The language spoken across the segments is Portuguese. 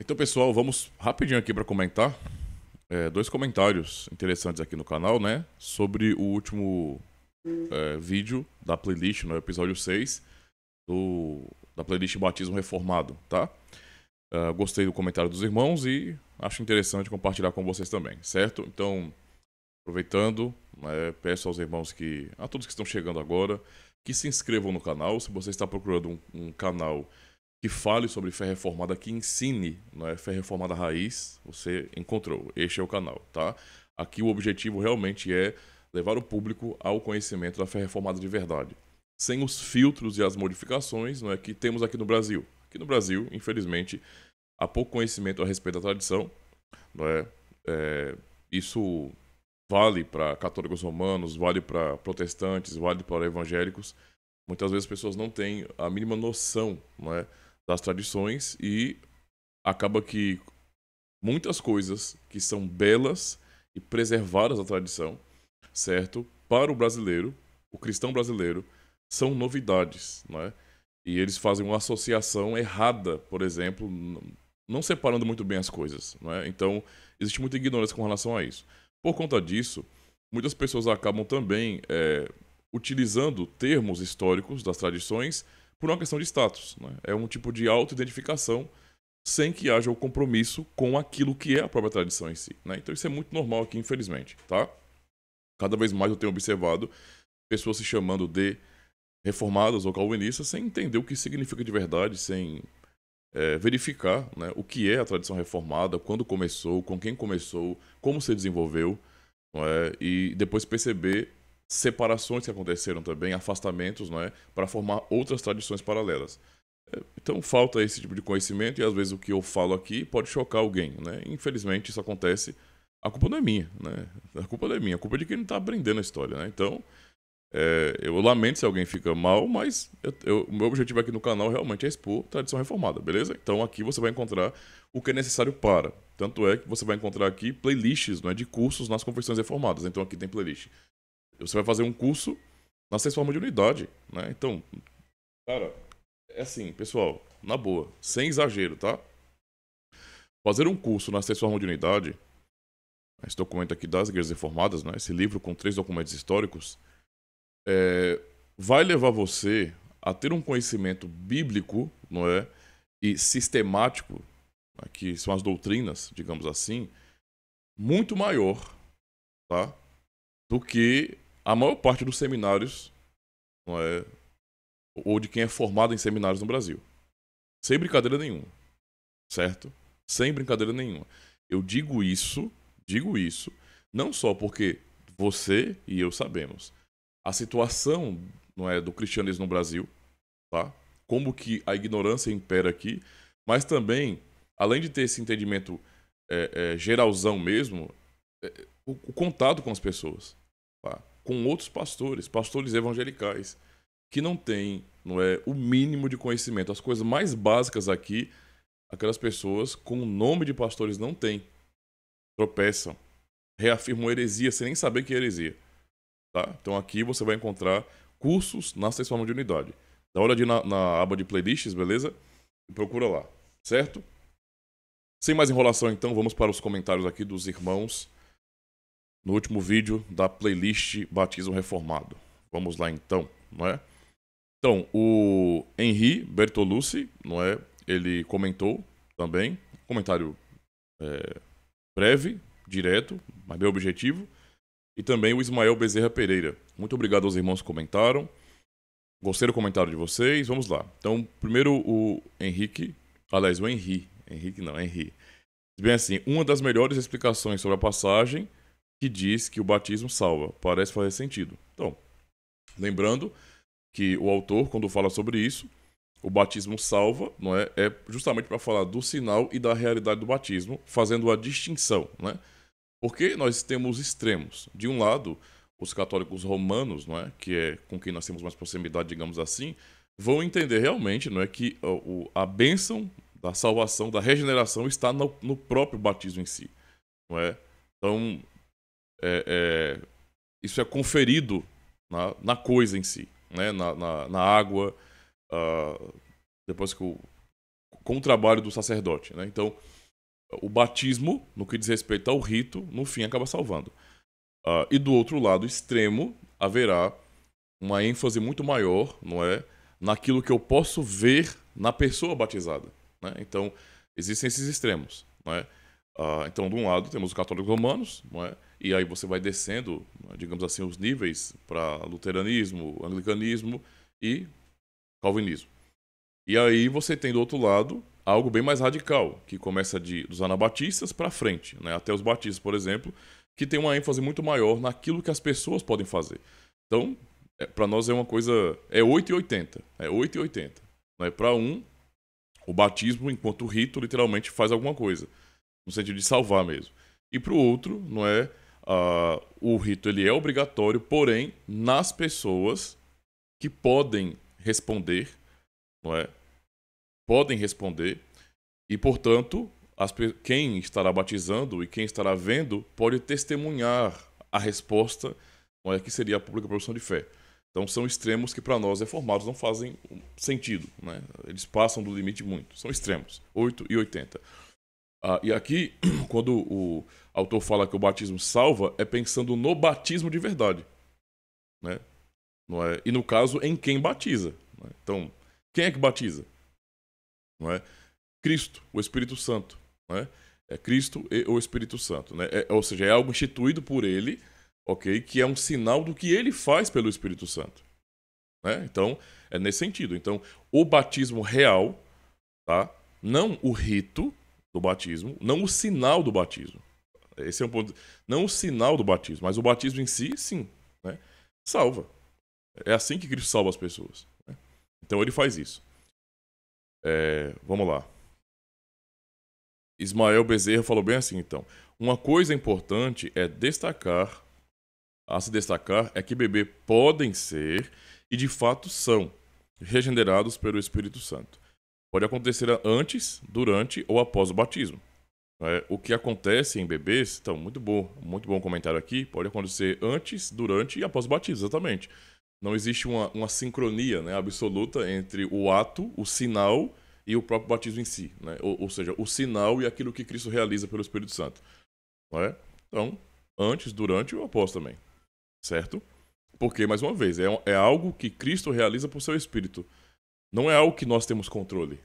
Então, pessoal, vamos rapidinho aqui para comentar. É, dois comentários interessantes aqui no canal, né? Sobre o último é, vídeo da playlist, no né, episódio 6, do, da playlist Batismo Reformado, tá? É, gostei do comentário dos irmãos e acho interessante compartilhar com vocês também, certo? Então, aproveitando, né, peço aos irmãos que, a todos que estão chegando agora, que se inscrevam no canal. Se você está procurando um, um canal que fale sobre fé reformada, que ensine é fé reformada raiz, você encontrou. Este é o canal, tá? Aqui o objetivo realmente é levar o público ao conhecimento da fé reformada de verdade, sem os filtros e as modificações é que temos aqui no Brasil. Aqui no Brasil, infelizmente, há pouco conhecimento a respeito da tradição. Né? É, isso vale para católicos romanos, vale para protestantes, vale para evangélicos. Muitas vezes as pessoas não têm a mínima noção, não é? das tradições e acaba que muitas coisas que são belas e preservadas da tradição, certo? Para o brasileiro, o cristão brasileiro, são novidades, né? E eles fazem uma associação errada, por exemplo, não separando muito bem as coisas, né? Então, existe muita ignorância com relação a isso. Por conta disso, muitas pessoas acabam também é, utilizando termos históricos das tradições por uma questão de status. Né? É um tipo de auto-identificação sem que haja o compromisso com aquilo que é a própria tradição em si. Né? Então isso é muito normal aqui, infelizmente, tá? Cada vez mais eu tenho observado pessoas se chamando de reformadas ou calvinistas sem entender o que significa de verdade, sem é, verificar né, o que é a tradição reformada, quando começou, com quem começou, como se desenvolveu, é? e depois perceber separações que aconteceram também, afastamentos, é para formar outras tradições paralelas. É, então falta esse tipo de conhecimento e às vezes o que eu falo aqui pode chocar alguém, né? Infelizmente isso acontece. A culpa não é minha, né? A culpa não é minha, a culpa é de quem não está aprendendo a história, né? Então, é, eu lamento se alguém fica mal, mas o meu objetivo aqui no canal realmente é expor tradição reformada, beleza? Então aqui você vai encontrar o que é necessário para. Tanto é que você vai encontrar aqui playlists né, de cursos nas confissões reformadas. Então aqui tem playlist você vai fazer um curso na sexta forma de unidade, né? Então, cara, é assim, pessoal, na boa, sem exagero, tá? Fazer um curso na sexta forma de unidade, esse documento aqui das igrejas reformadas, né? Esse livro com três documentos históricos, é, vai levar você a ter um conhecimento bíblico, não é? E sistemático, né? que são as doutrinas, digamos assim, muito maior, tá? Do que a maior parte dos seminários, não é, ou de quem é formado em seminários no Brasil. Sem brincadeira nenhuma. Certo? Sem brincadeira nenhuma. Eu digo isso, digo isso, não só porque você e eu sabemos a situação, não é, do cristianismo no Brasil, tá? Como que a ignorância impera aqui, mas também, além de ter esse entendimento é, é, geralzão mesmo, é, o, o, contato com as pessoas, tá? com outros pastores, pastores evangelicais, que não têm não é, o mínimo de conhecimento. As coisas mais básicas aqui, aquelas pessoas com o nome de pastores não têm. Tropeçam. Reafirmam heresia sem nem saber que é heresia. Tá? Então aqui você vai encontrar cursos nas seis formas de unidade. Dá uma olhadinha na, na aba de playlists, beleza? E procura lá, certo? Sem mais enrolação, então, vamos para os comentários aqui dos irmãos no último vídeo da playlist Batismo Reformado. Vamos lá então, não é? Então, o Henri Bertolucci, não é? Ele comentou também, comentário é, breve, direto, mas bem objetivo. E também o Ismael Bezerra Pereira. Muito obrigado aos irmãos que comentaram. Gostei do comentário de vocês. Vamos lá. Então, primeiro o Henrique. Aliás, o Henri. Henrique não, Henri. Bem assim, uma das melhores explicações sobre a passagem que diz que o batismo salva. Parece fazer sentido. Então, lembrando que o autor, quando fala sobre isso, o batismo salva, não é? É justamente para falar do sinal e da realidade do batismo, fazendo a distinção, né? Porque nós temos extremos. De um lado, os católicos romanos, não é, que é com quem nós temos mais proximidade, digamos assim, vão entender realmente, não é, que a, a bênção da salvação, da regeneração está no, no próprio batismo em si, não é? Então, é, é, isso é conferido na, na, coisa em si, né? na, na, na água, uh, depois que o, com o trabalho do sacerdote. Né? Então, o batismo, no que diz respeito ao rito, no fim acaba salvando. Uh, e do outro lado extremo, haverá uma ênfase muito maior, não é? Naquilo que eu posso ver na pessoa batizada. Né? Então, existem esses extremos. Não é? Uh, então, de um lado, temos os católicos romanos, não é? E aí você vai descendo, digamos assim, os níveis para luteranismo, anglicanismo e calvinismo. E aí você tem do outro lado algo bem mais radical, que começa de, dos anabatistas para frente, né? até os batistas, por exemplo, que tem uma ênfase muito maior naquilo que as pessoas podem fazer. Então, é, para nós é uma coisa. É 8 e 80. É 8 e 80. Né? Para um, o batismo, enquanto rito, literalmente faz alguma coisa, no sentido de salvar mesmo. E para o outro, não é? uh, o rito ele é obrigatório, porém nas pessoas que podem responder, não é? Podem responder e, portanto, as, quem estará batizando e quem estará vendo pode testemunhar a resposta, não é? Que seria a pública profissão de fé. Então são extremos que para nós reformados não fazem sentido, né? Eles passam do limite muito. São extremos, 8 e 80. Ah, e aqui, quando o autor fala que o batismo salva, é pensando no batismo de verdade. Né? Não é? E no caso, em quem batiza. Né? Então, quem é que batiza? Não é? Cristo, o Espírito Santo. Não é? é Cristo e o Espírito Santo. Né? É, ou seja, é algo instituído por ele, ok? Que é um sinal do que ele faz pelo Espírito Santo. Né? Então, é nesse sentido. Então, o batismo real, tá? não o rito, do batismo, não o sinal do batismo. Esse é um ponto. Não o sinal do batismo, mas o batismo em si, sim, né? salva. É assim que Cristo salva as pessoas. Né? Então ele faz isso. É, vamos lá. Ismael Bezerra falou bem assim, então. Uma coisa importante é destacar, a se destacar, é que bebê podem ser, e de fato são, regenerados pelo Espírito Santo pode acontecer antes, durante ou após o batismo. É, o que acontece em bebês, então, muito bom, muito bom comentário aqui, pode acontecer antes, durante e após o batismo, exatamente. Não existe uma, uma sincronia né, absoluta entre o ato, o sinal e o próprio batismo em si. Né? Ou, ou, seja, o sinal e aquilo que Cristo realiza pelo Espírito Santo. É? Então, antes, durante ou após também. Certo? Porque, mais uma vez, é, é algo que Cristo realiza por seu Espírito. Não é algo que nós temos controle.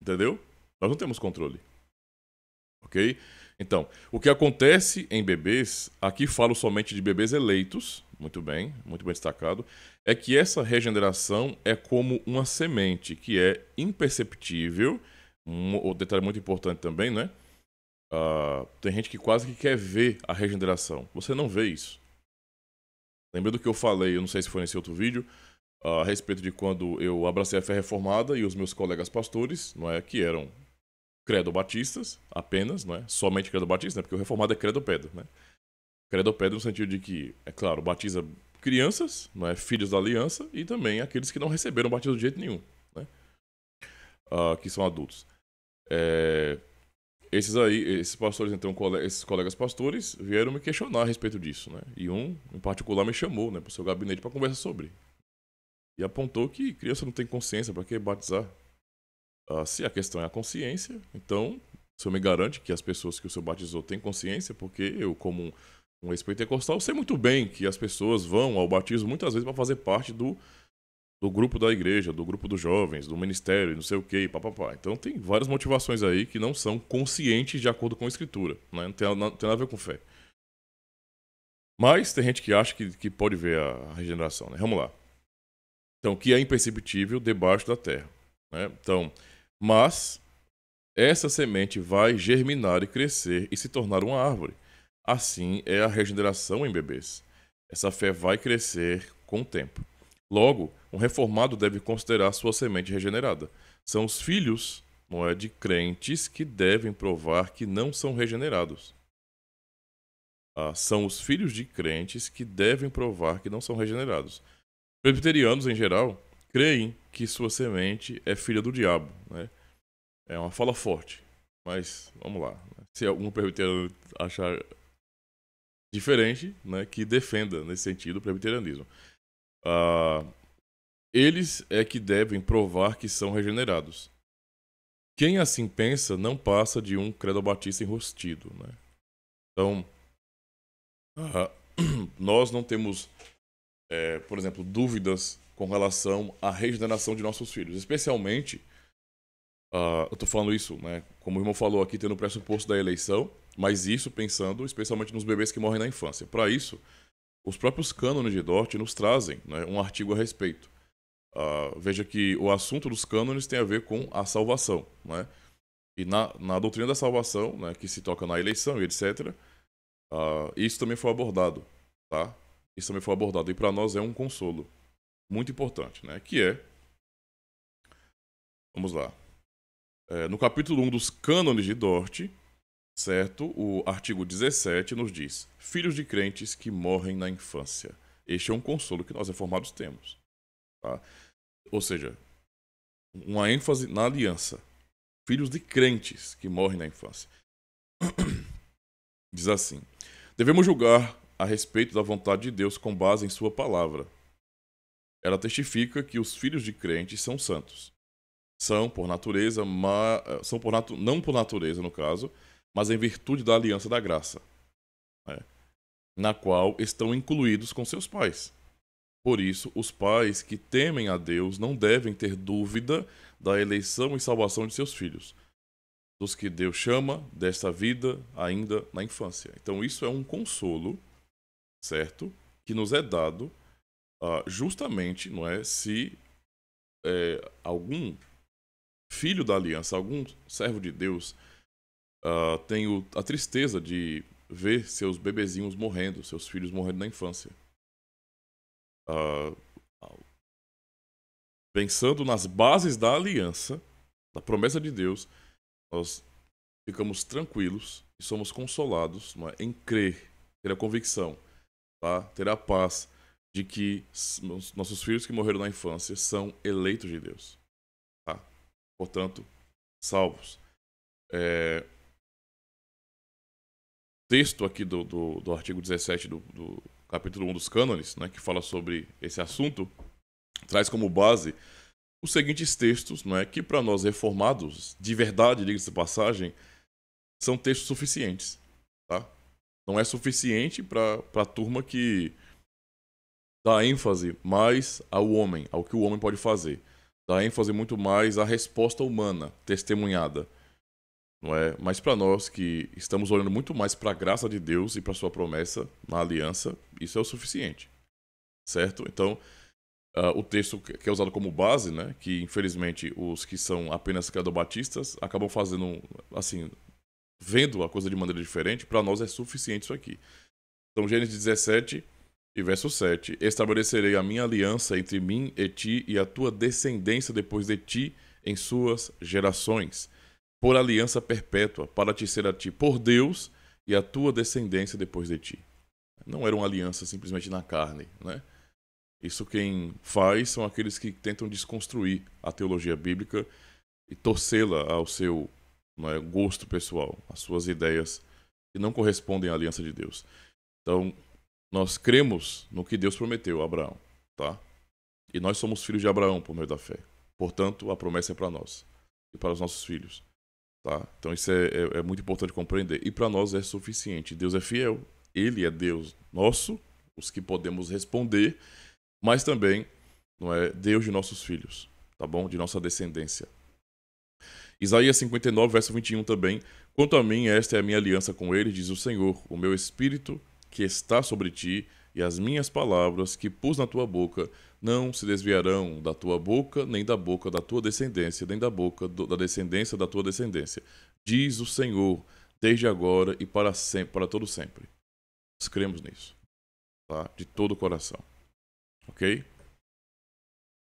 Entendeu? Nós não temos controle. Ok? Então, o que acontece em bebês, aqui falo somente de bebês eleitos, muito bem, muito bem destacado, é que essa regeneração é como uma semente que é imperceptível. Um, outro detalhe muito importante também, né? Uh, tem gente que quase que quer ver a regeneração. Você não vê isso. Lembra do que eu falei, eu não sei se foi nesse outro vídeo, a respeito de quando eu abracei a fé reformada e os meus colegas pastores, não é, que eram credo-batistas apenas, não é, somente credo-batista, né, porque o reformado é credo-pedro, né. Credo-pedro no sentido de que, é claro, batiza crianças, não é, filhos da aliança e também aqueles que não receberam batismo de jeito nenhum, né, uh, que são adultos. É... Esses aí, esses pastores, então, esses colegas pastores vieram me questionar a respeito disso, né? E um, em particular, me chamou, né, para o seu gabinete para conversar sobre e apontou que criança não tem consciência, para que batizar? Ah, se a questão é a consciência, então o senhor me garante que as pessoas que o senhor batizou têm consciência, porque eu, como um ex-pentecostal, sei muito bem que as pessoas vão ao batismo muitas vezes para fazer parte do, do grupo da igreja, do grupo dos jovens, do ministério, não sei o quê, papapá. Então tem várias motivações aí que não são conscientes de acordo com a escritura, né? não, tem, não, tem, nada a ver com fé. Mas tem gente que acha que, que pode ver a regeneração, né? Vamos lá. Então, que é imperceptível debaixo da terra. Né? Então, mas essa semente vai germinar e crescer e se tornar uma árvore. Assim é a regeneração em bebês. Essa fé vai crescer com o tempo. Logo, um reformado deve considerar sua semente regenerada. São os filhos, não é, de crentes que devem provar que não são regenerados. Ah, são os filhos de crentes que devem provar que não são regenerados. Presbiterianos, em geral, creem que sua semente é filha do diabo. Né? É uma fala forte, mas vamos lá. Né? Se algum presbiteriano achar diferente, né, que defenda nesse sentido o presbiterianismo. Ah, eles é que devem provar que são regenerados. Quem assim pensa não passa de um credo batista enrostido. Né? Então, ah, nós não temos é, por exemplo, dúvidas com relação à regeneração de nossos filhos. Especialmente, uh, eu estou falando isso, né? Como o irmão falou aqui, tendo o pressuposto da eleição, mas isso pensando especialmente nos bebês que morrem na infância. Para isso, os próprios cânones de Dort nos trazem né, um artigo a respeito. Uh, veja que o assunto dos cânones tem a ver com a salvação, né? E na, na doutrina da salvação, né, que se toca na eleição e etc., uh, ah, isso também foi abordado, tá? Isso também foi abordado e para nós é um consolo muito importante, né? Que é, vamos lá, é, no capítulo 1 dos cânones de Dort, certo? O artigo 17 nos diz: Filhos de crentes que morrem na infância. Este é um consolo que nós reformados temos. Tá? Ou seja, uma ênfase na aliança. Filhos de crentes que morrem na infância. Diz assim: Devemos julgar a respeito da vontade de Deus com base em Sua palavra. Ela testifica que os filhos de crentes são santos. São por natureza, ma... são por natu... não por natureza, no caso, mas em virtude da aliança da graça, né? na qual estão incluídos com seus pais. Por isso, os pais que temem a Deus não devem ter dúvida da eleição e salvação de seus filhos, dos que Deus chama desta vida ainda na infância. Então, isso é um consolo certo? Que nos é dado uh, justamente, não é, se é, algum filho da aliança, algum servo de Deus uh, tem o, a tristeza de ver seus bebezinhos morrendo, seus filhos morrendo na infância. Uh, pensando nas bases da aliança, da promessa de Deus, nós ficamos tranquilos e somos consolados é? em crer, ter a convicção tá? Ter a paz de que nossos filhos que morreram na infância são eleitos de Deus, tá? Portanto, salvos. É... Texto aqui do, do, do artigo 17 do, do capítulo 1 dos cânones, né, que fala sobre esse assunto, traz como base os seguintes textos, não é, que para nós reformados, de verdade, diga-se de passagem, são textos suficientes, tá? Não é suficiente para a turma que dá ênfase mais ao homem, ao que o homem pode fazer. Dá ênfase muito mais à resposta humana, testemunhada. Não é? Mas para nós que estamos olhando muito mais para a graça de Deus e para sua promessa na aliança, isso é o suficiente. Certo? Então, Uh, o texto que é usado como base, né? Que infelizmente os que são apenas credobatistas acabam fazendo assim vendo a coisa de maneira diferente, para nós é suficiente isso aqui. Então, Gênesis 17 e verso 7. Estabelecerei a minha aliança entre mim e ti e a tua descendência depois de ti em suas gerações, por aliança perpétua, para te ser a ti por Deus e a tua descendência depois de ti. Não era uma aliança simplesmente na carne, né? Isso quem faz são aqueles que tentam desconstruir a teologia bíblica e torcê-la ao seu não é gosto pessoal, as suas ideias que não correspondem à aliança de Deus. Então, nós cremos no que Deus prometeu a Abraão, tá? E nós somos filhos de Abraão por meio da fé. Portanto, a promessa é para nós e para os nossos filhos, tá? Então, isso é, é, é muito importante compreender. E para nós é suficiente. Deus é fiel, Ele é Deus nosso, os que podemos responder, mas também não é Deus de nossos filhos, tá bom? De nossa descendência. Isaías 59, verso 21 também. Quanto a mim, esta é a minha aliança com ele diz o Senhor: o meu espírito que está sobre ti e as minhas palavras que pus na tua boca não se desviarão da tua boca, nem da boca da tua descendência, nem da boca do, da descendência da tua descendência. Diz o Senhor, desde agora e para sempre, para todo sempre. Nós cremos nisso, tá? De todo o coração. OK?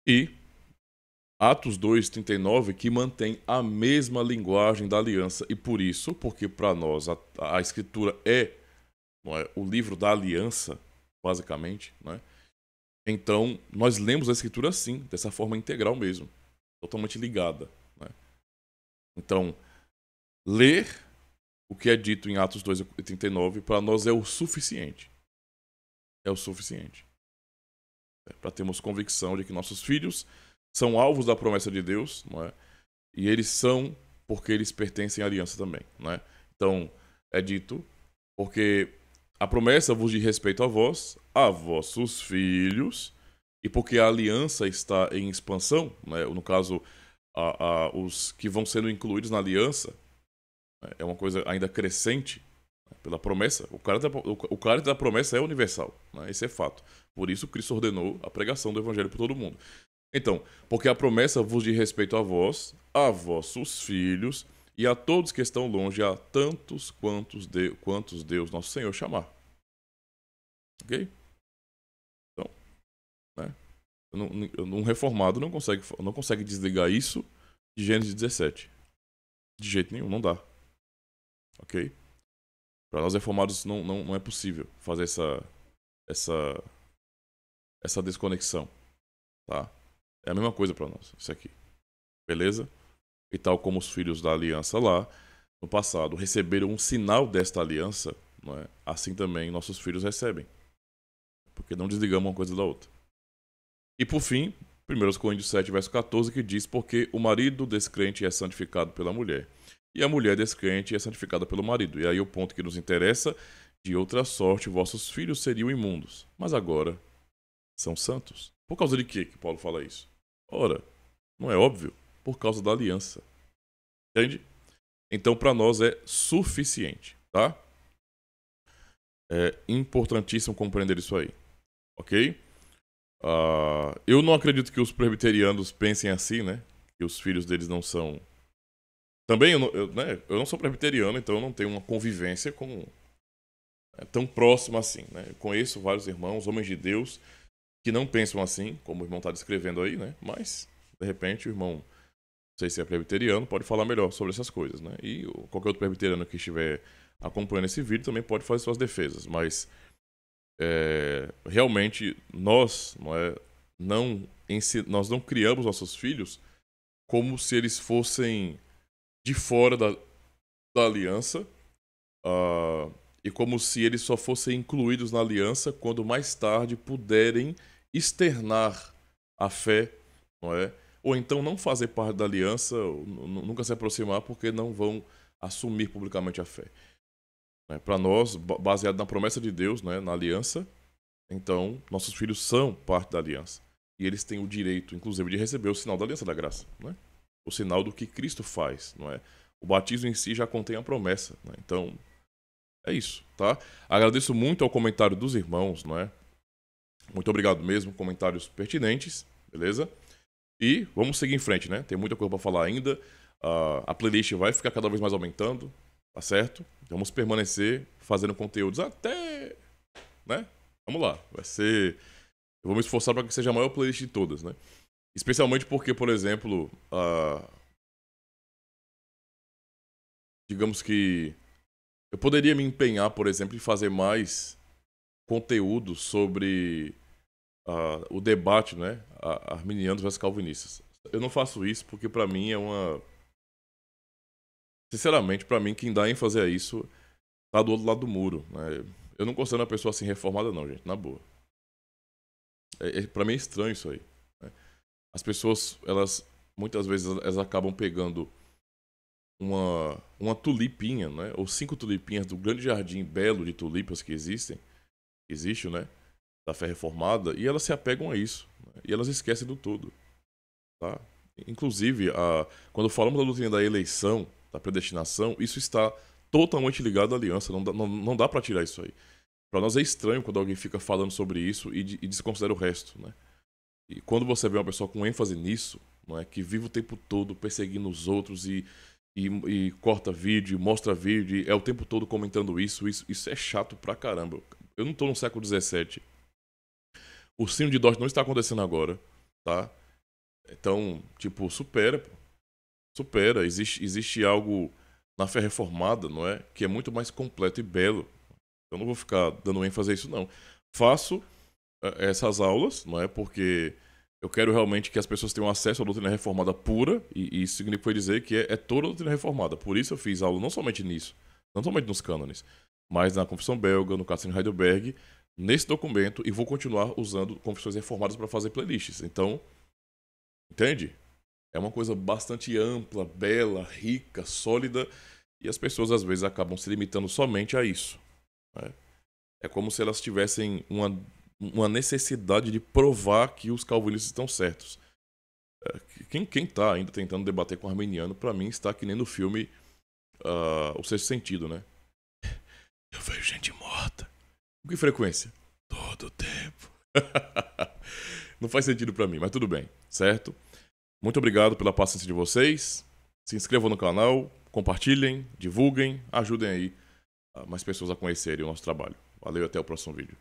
E Atos 2,39, que mantém a mesma linguagem da aliança. E por isso, porque para nós a, a escritura é, é, o livro da aliança, basicamente, né? então nós lemos a escritura assim, dessa forma integral mesmo, totalmente ligada. Né? Então, ler o que é dito em Atos 2,39 para nós é o suficiente. É o suficiente. É, para termos convicção de que nossos filhos são alvos da promessa de Deus, não é? E eles são porque eles pertencem à aliança também, não é? Então, é dito, porque a promessa vos diz respeito a vós, a vossos filhos, e porque a aliança está em expansão, né? no caso, a, a, os que vão sendo incluídos na aliança, né? é uma coisa ainda crescente né? pela promessa. O cara da, o, o da promessa é universal, né? esse é fato. Por isso, Cristo ordenou a pregação do evangelho para todo mundo. Então, porque a promessa vos diz respeito a vós, a vossos filhos e a todos que estão longe, a tantos quantos, de, quantos Deus nosso Senhor chamar. Ok? Então, né? Um reformado não consegue, não consegue desligar isso de Gênesis 17. De jeito nenhum, não dá. Ok? Para nós reformados não, não, não é possível fazer essa, essa, essa desconexão. Tá? É a mesma coisa para nós, isso aqui. Beleza? E tal como os filhos da aliança lá, no passado, receberam um sinal desta aliança, não é? assim também nossos filhos recebem. Porque não desligamos uma coisa da outra. E por fim, 1 Coríntios 7, verso 14, que diz: Porque o marido descrente é santificado pela mulher, e a mulher descrente é santificada pelo marido. E aí o ponto que nos interessa: de outra sorte, vossos filhos seriam imundos, mas agora são santos. Por causa de quê que Paulo fala isso? Ora, não é óbvio por causa da aliança. Entende? Então, para nós é suficiente, tá? É importantíssimo compreender isso aí, ok? Uh, eu não acredito que os presbiterianos pensem assim, né? Que os filhos deles não são. Também, eu não, eu, né? eu não sou presbiteriano, então eu não tenho uma convivência com. Né, tão próxima assim, né? Eu conheço vários irmãos, homens de Deus, que não pensam assim, como o irmão está descrevendo aí, né? Mas, de repente, o irmão, não sei se é presbiteriano, pode falar melhor sobre essas coisas, né? E qualquer outro presbiteriano que estiver acompanhando esse vídeo também pode fazer suas defesas, mas é, realmente nós não, é, não nós não criamos nossos filhos como se eles fossem de fora da, da aliança uh, e como se eles só fossem incluídos na aliança quando mais tarde puderem externar a fé, não é? Ou então não fazer parte da aliança, nunca se aproximar, porque não vão assumir publicamente a fé. É, né? Para nós, baseado na promessa de Deus, é, na aliança, então nossos filhos são parte da aliança. E eles têm o direito, inclusive, de receber o sinal da aliança da graça, né? o sinal do que Cristo faz. não é? O batismo em si já contém a promessa. Né? Então, é isso, tá? Agradeço muito ao comentário dos irmãos, não é? Muito obrigado mesmo, comentários pertinentes, beleza? E vamos seguir em frente, né? Tem muita coisa para falar ainda. Uh, a playlist vai ficar cada vez mais aumentando, tá certo? Vamos permanecer fazendo conteúdos até, né? Vamos lá, vai ser. Eu vou me esforçar para que seja a maior playlist de todas, né? Especialmente porque, por exemplo, uh... digamos que eu poderia me empenhar, por exemplo, em fazer mais conteúdo sobre uh, o debate, né? Arminianos versus calvinistas. Eu não faço isso porque para mim é uma sinceramente, para mim quem dá ênfase a isso tá do outro lado do muro, né? Eu não considero uma pessoa assim reformada não, gente, na boa. É, é para mim é estranho isso aí. Né? As pessoas, elas muitas vezes elas acabam pegando uma, uma tulipinha, né? Ou cinco tulipinhas do grande jardim belo de tulipas que existem existe, né? Da fé reformada, e elas se apegam a isso. Né? E elas esquecem do todo. Tá? Inclusive, a, quando falamos da doutrina da eleição, da predestinação, isso está totalmente ligado à aliança. Não dá, não, não dá para tirar isso aí. Para nós é estranho quando alguém fica falando sobre isso e, e, desconsidera o resto, né? E quando você vê uma pessoa com ênfase nisso, não é que vive o tempo todo perseguindo os outros e, e, e corta vídeo, mostra vídeo, é o tempo todo comentando isso, isso, isso é chato pra caramba, eu não estou no século XVII. O sino de Dorte não está acontecendo agora, tá? Então, tipo, supera, pô. Supera. Existe, existe algo na fé reformada, não é? Que é muito mais completo e belo. Eu não vou ficar dando ênfase a isso, não. Faço é, essas aulas, não é? Porque eu quero realmente que as pessoas tenham acesso à doutrina reformada pura, e, isso significa dizer que é, é toda a doutrina reformada. Por isso eu fiz aula não somente nisso, não somente nos cânones, mas na Confissão Belga, no Cassino Heidelberg, nesse documento e vou continuar usando confissões reformadas para fazer playlists. Então, entende? É uma coisa bastante ampla, bela, rica, sólida e as pessoas às vezes acabam se limitando somente a isso. Né? É como se elas tivessem uma, uma necessidade de provar que os calvinistas estão certos. É, quem, quem tá ainda tentando debater com o arminiano, para mim, está que nem no filme uh, O Sexto Sentido, né? Eu vejo gente morta. Com que frequência? Todo tempo. Não faz sentido para mim, mas tudo bem, certo? Muito obrigado pela paciência de vocês. Se inscrevam no canal, compartilhem, divulguem, ajudem aí ah, mais pessoas a conhecerem o nosso trabalho. Valeu e até o próximo vídeo.